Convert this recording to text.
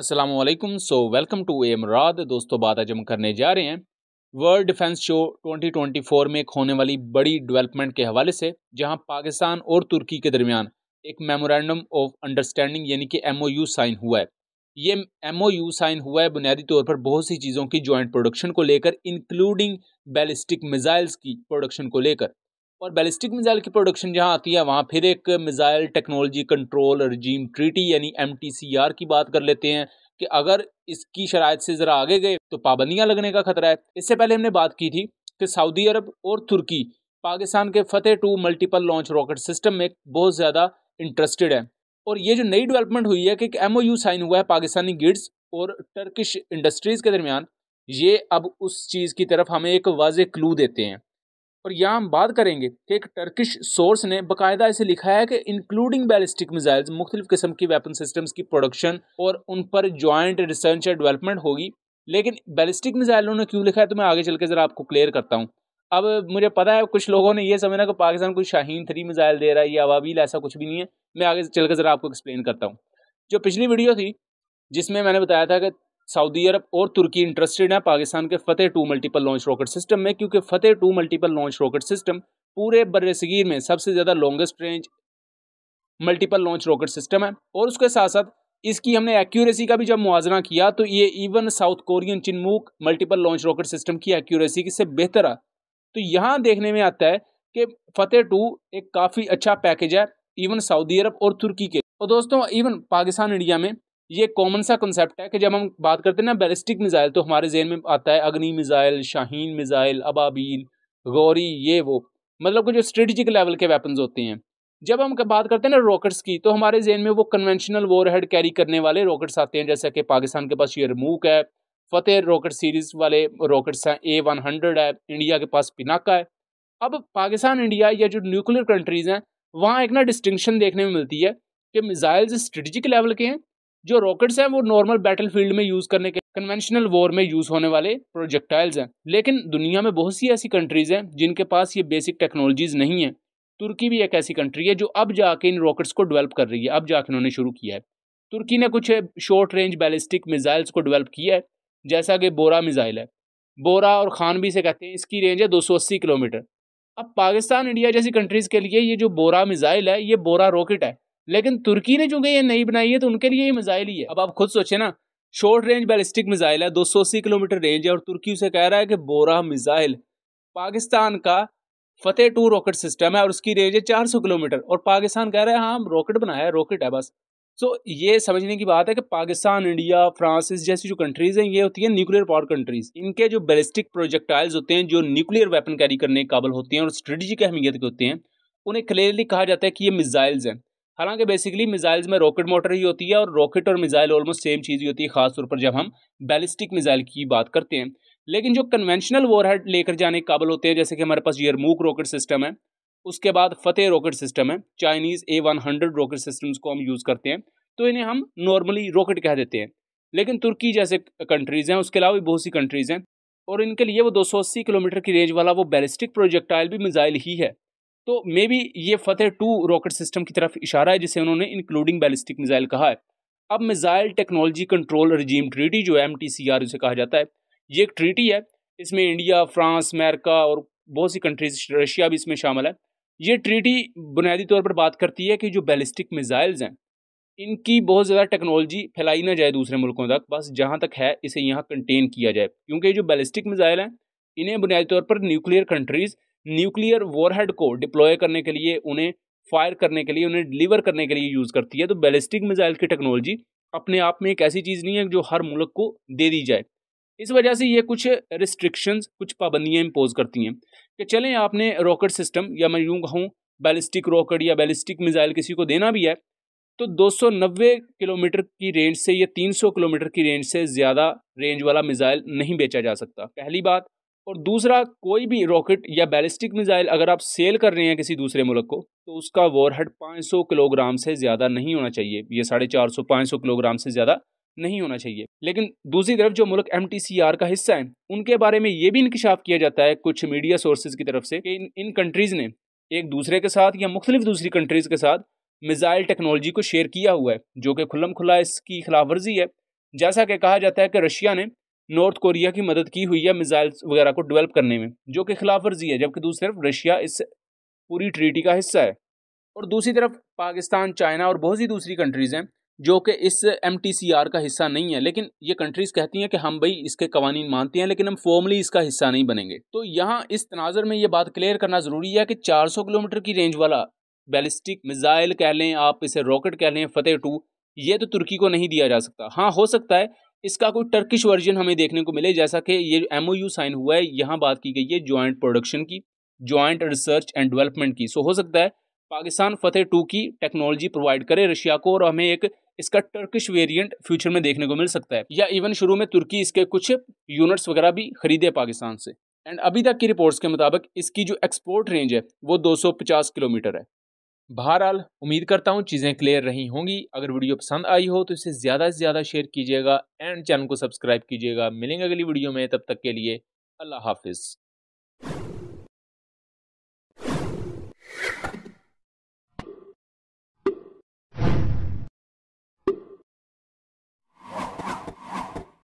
Aslam so welcome to ए मुराद दोस्तों बात आज हम करने जा रहे हैं वर्ल्ड डिफेंस शो 2024 में एक होने वाली बड़ी डेवलपमेंट के हवाले से जहां पाकिस्तान और तुर्की के दरमियान एक मेमोरेंडम ऑफ अंडरस्टैंडिंग यानी कि एमओयू साइन हुआ है ये एमओयू साइन हुआ है बुनियादी तौर पर बहुत सी चीज़ों की जॉइंट प्रोडक्शन को लेकर इंक्लूडिंग बैलिस्टिक मिज़ाइल्स की प्रोडक्शन को लेकर और बैलिस्टिक मिज़ाइल की प्रोडक्शन जहां आती है वहां फिर एक missile technology control regime treaty यानी एम की बात कर लेते हैं कि अगर इसकी शराय से ज़रा आगे गए तो पाबंदियाँ लगने का खतरा है इससे पहले हमने बात की थी कि सऊदी अरब और तुर्की पाकिस्तान के Fateh two multiple launch rocket system में बहुत ज़्यादा इंटरेस्टेड है और ये जो नई डेवलपमेंट हुई है कि एक एम साइन हुआ है पाकिस्तानी गिड्स और टर्किश इंडस्ट्रीज़ के दरमियान ये अब उस चीज़ की तरफ हमें एक वाज क्लू देते हैं और यहाँ हम बात करेंगे कि एक टर्किश सोर्स ने बाकायदा इसे लिखा है कि इंक्लूडिंग बैलिस्टिक मिसाइल्स मुख्तलिफ किस्म की वेपन सिस्टम्स की प्रोडक्शन और उन पर जॉइंट रिसर्च और डेवलपमेंट होगी लेकिन बैलिस्टिक मिसाइल उन्होंने क्यों लिखा है तो मैं आगे चल के ज़रा आपको क्लियर करता हूँ अब मुझे पता है कुछ लोगों ने यह समझना कि पाकिस्तान कोई शाहीन थ्री मिसाइल दे रहा है या अवाबील ऐसा कुछ भी नहीं है मैं आगे चल के ज़रा आपको एक्सप्लेन करता हूँ जो पिछली वीडियो थी जिसमें मैंने बताया था कि सऊदी अरब और तुर्की इंटरेस्टेड हैं पाकिस्तान के Fateh two multiple launch rocket system में क्योंकि Fateh two multiple launch rocket system पूरे बरसगीर में सबसे ज़्यादा longest range multiple launch rocket system है और उसके साथ साथ इसकी हमने एक्यूरेसी का भी जब मुआजना किया तो ये even south Korean Chunmoo multiple launch rocket system की एक्यूरेसी से बेहतर है तो यहाँ देखने में आता है कि फतेह टू एक काफ़ी अच्छा पैकेज है इवन सऊदी अरब और तुर्की के और दोस्तों इवन पाकिस्तान इंडिया में ये कॉमन सा कंसेप्ट है कि जब हम बात करते हैं ना बैलिस्टिक मिज़ाइल तो हमारे जेन में आता है अग्नि मिज़ाइल शाहीन मिज़ाइल अबाबील गौरी ये वो मतलब कि जो स्ट्रेटजिक लेवल के वेपन्स होते हैं जब हम बात करते हैं ना रॉकेट्स की तो हमारे जेहन में वो कन्वेंशनल वॉर हेड कैरी करने वाले रॉकेट्स आते हैं जैसे कि पाकिस्तान के पास यरमूक है फतेह रॉकेट सीरीज़ वाले रॉकेट्स हैं ए वन हंड्रेड है इंडिया के पास पिनाका है अब पाकिस्तान इंडिया या जो न्यूक्लियर कंट्रीज़ हैं वहाँ एक ना डिस्टिंक्शन देखने में मिलती है कि मिज़ाइल्स स्ट्रेटजिक लेवल के हैं जो रॉकेट्स हैं वो नॉर्मल बैटलफील्ड में यूज़ करने के कन्वेंशनल वॉर में यूज़ होने वाले प्रोजेक्टाइल्स हैं लेकिन दुनिया में बहुत सी ऐसी कंट्रीज़ हैं जिनके पास ये बेसिक टेक्नोलॉजीज़ नहीं हैं तुर्की भी एक ऐसी कंट्री है जो अब जाके इन रॉकेट्स को डेवलप कर रही है अब जाके उन्होंने शुरू किया है तुर्की ने कुछ शॉर्ट रेंज बैलिस्टिक मिज़ाइल्स को डेवलप किया है जैसा कि बोरा मिज़ाइल है बोरा और खान भी से कहते हैं इसकी रेंज है 280 किलोमीटर अब पाकिस्तान इंडिया जैसी कंट्रीज़ के लिए ये जो बोरा मिज़ाइल है ये बोरा रॉकेट है लेकिन तुर्की ने चूंकि ये नहीं बनाई है तो उनके लिए ये मिजाइल ही है अब आप खुद सोचे ना शॉर्ट रेंज बैलिस्टिक मिजाइल है दो किलोमीटर रेंज है और तुर्की उसे कह रहा है कि बोरा मिजाइल पाकिस्तान का फतेह टू रॉकेट सिस्टम है और उसकी रेंज है सौ किलोमीटर और पाकिस्तान कह रहा है हाँ हम रॉकेट बनाया है रॉकेट है बस सो ये समझने की बात है कि पाकिस्तान इंडिया फ्रांस जैसी जो कंट्रीज हैं ये होती हैं न्यूक्लियर पावर कंट्रीज इनके जो बैलिस्टिक प्रोजेक्टाइल्स होते हैं जो न्यूक्लियर वेपन कैरी करने के काबल होते हैं और स्ट्रेटेजिक अहमियत के होते हैं उन्हें क्लियरली कहा जाता है कि ये मिजाइल्स हैं हालांकि बेसिकली मिसाइल्स में रॉकेट मोटर ही होती है और रॉकेट और मिसाइल ऑलमोस्ट सेम चीज़ ही होती है खासतौर पर जब हम बैलिस्टिक मिसाइल की बात करते हैं लेकिन जो कन्वेंशनल वॉरहेड लेकर जाने के काबिल होते हैं जैसे कि हमारे पास यरमूक रॉकेट सिस्टम है उसके बाद फतेह रॉकेट सिस्टम है Chinese A one hundred rocket systems को हम यूज़ करते हैं तो इन्हें हम नॉर्मली रॉकेट कह देते हैं लेकिन तुर्की जैसे कंट्रीज़ हैं उसके अलावा भी बहुत सी कंट्रीज़ हैं और इनके लिए वो 280 किलोमीटर की रेंज वाला वो बैलिस्टिक प्रोजेक्टाइल भी मिसाइल ही है तो मे बी ये फतेह टू रॉकेट सिस्टम की तरफ इशारा है जिसे उन्होंने इंक्लूडिंग बैलिस्टिक मिसाइल कहा है अब missile technology control regime treaty जो एम टी सी आर उसे कहा जाता है ये एक ट्रीटी है इसमें इंडिया फ्रांस अमेरिका और बहुत सी कंट्रीज रशिया भी इसमें शामिल है ये ट्रीटी बुनियादी तौर पर बात करती है कि जो बैलिस्टिक मिज़ाइल्स हैं इनकी बहुत ज़्यादा टेक्नोलॉजी फैलाई ना जाए दूसरे मुल्कों तक बस जहाँ तक है इसे यहाँ कंटेन किया जाए क्योंकि जो बैलिस्टिक मिज़ाइल हैं इन्हें बुनियादी तौर पर न्यूक्लियर कंट्रीज़ न्यूक्लियर वॉरहेड को डिप्लॉय करने के लिए उन्हें फायर करने के लिए उन्हें डिलीवर करने के लिए यूज़ करती है तो बैलिस्टिक मिसाइल की टेक्नोलॉजी अपने आप में एक ऐसी चीज़ नहीं है जो हर मुल्क को दे दी जाए इस वजह से ये कुछ रिस्ट्रिक्शंस कुछ पाबंदियाँ इम्पोज करती हैं कि चलें आपने रॉकेट सिस्टम या मैं यूँ कहूँ बैलिस्टिक रॉकेट या बैलिस्टिक मिज़ाइल किसी को देना भी है तो 290 किलोमीटर की रेंज से या 300 किलोमीटर की रेंज से ज़्यादा रेंज वाला मिज़ाइल नहीं बेचा जा सकता पहली बात और दूसरा कोई भी रॉकेट या बैलिस्टिक मिसाइल अगर आप सेल कर रहे हैं किसी दूसरे मुल्क को तो उसका वॉरहेड 500 किलोग्राम से ज़्यादा नहीं होना चाहिए ये साढ़े चार सौ पाँच सौ किलोग्राम से ज़्यादा नहीं होना चाहिए लेकिन दूसरी तरफ जो मुल्क एम का हिस्सा है उनके बारे में ये भी इंकशाफ किया जाता है कुछ मीडिया सोर्सेज की तरफ से कि इन इन कंट्रीज़ ने एक दूसरे के साथ या मुख्तलिफ दूसरी कंट्रीज़ के साथ मिज़ाइल टेक्नोलॉजी को शेयर किया हुआ है जो कि खुल्लम खुला इसकी खिलाफ वर्जी है जैसा कि कहा जाता है कि रशिया ने नॉर्थ कोरिया की मदद की हुई है मिज़ाइल्स वगैरह को डेवलप करने में जो कि खिलाफ वर्जी है जबकि दूसरी तरफ रशिया इस पूरी ट्रीटी का हिस्सा है और दूसरी तरफ पाकिस्तान चाइना और बहुत सी दूसरी कंट्रीज़ हैं जो कि इस एम का हिस्सा नहीं है लेकिन ये कंट्रीज़ कहती हैं कि हम भाई इसके कवानी मानते हैं लेकिन हम फॉर्मली इसका हिस्सा नहीं बनेंगे तो यहाँ इस तनाजर में ये बात क्लियर करना ज़रूरी है कि 400 किलोमीटर की रेंज वाला बैलिस्टिक मिज़ाइल कह लें आप इसे रॉकेट कह लें फतेह टू ये तो तुर्की को नहीं दिया जा सकता हाँ हो सकता है इसका कोई टर्किश वर्जन हमें देखने को मिले जैसा कि ये एम साइन हुआ है यहाँ बात की गई है ज्वाइंट प्रोडक्शन की ज्वाइंट रिसर्च एंड डेवलपमेंट की सो हो सकता है पाकिस्तान फतेह टू की टेक्नोलॉजी प्रोवाइड करे रशिया को और हमें एक इसका टर्किश वेरिएंट फ्यूचर में देखने को मिल सकता है या इवन शुरू में तुर्की इसके कुछ यूनिट्स वगैरह भी खरीदे पाकिस्तान से एंड अभी तक की रिपोर्ट्स के मुताबिक इसकी जो एक्सपोर्ट रेंज है वो 250 किलोमीटर है बहरहाल उम्मीद करता हूँ चीज़ें क्लियर रही होंगी अगर वीडियो पसंद आई हो तो इसे ज़्यादा से ज़्यादा शेयर कीजिएगा एंड चैनल को सब्सक्राइब कीजिएगा मिलेंगे अगली वीडियो में तब तक के लिए अल्लाह हाफिज़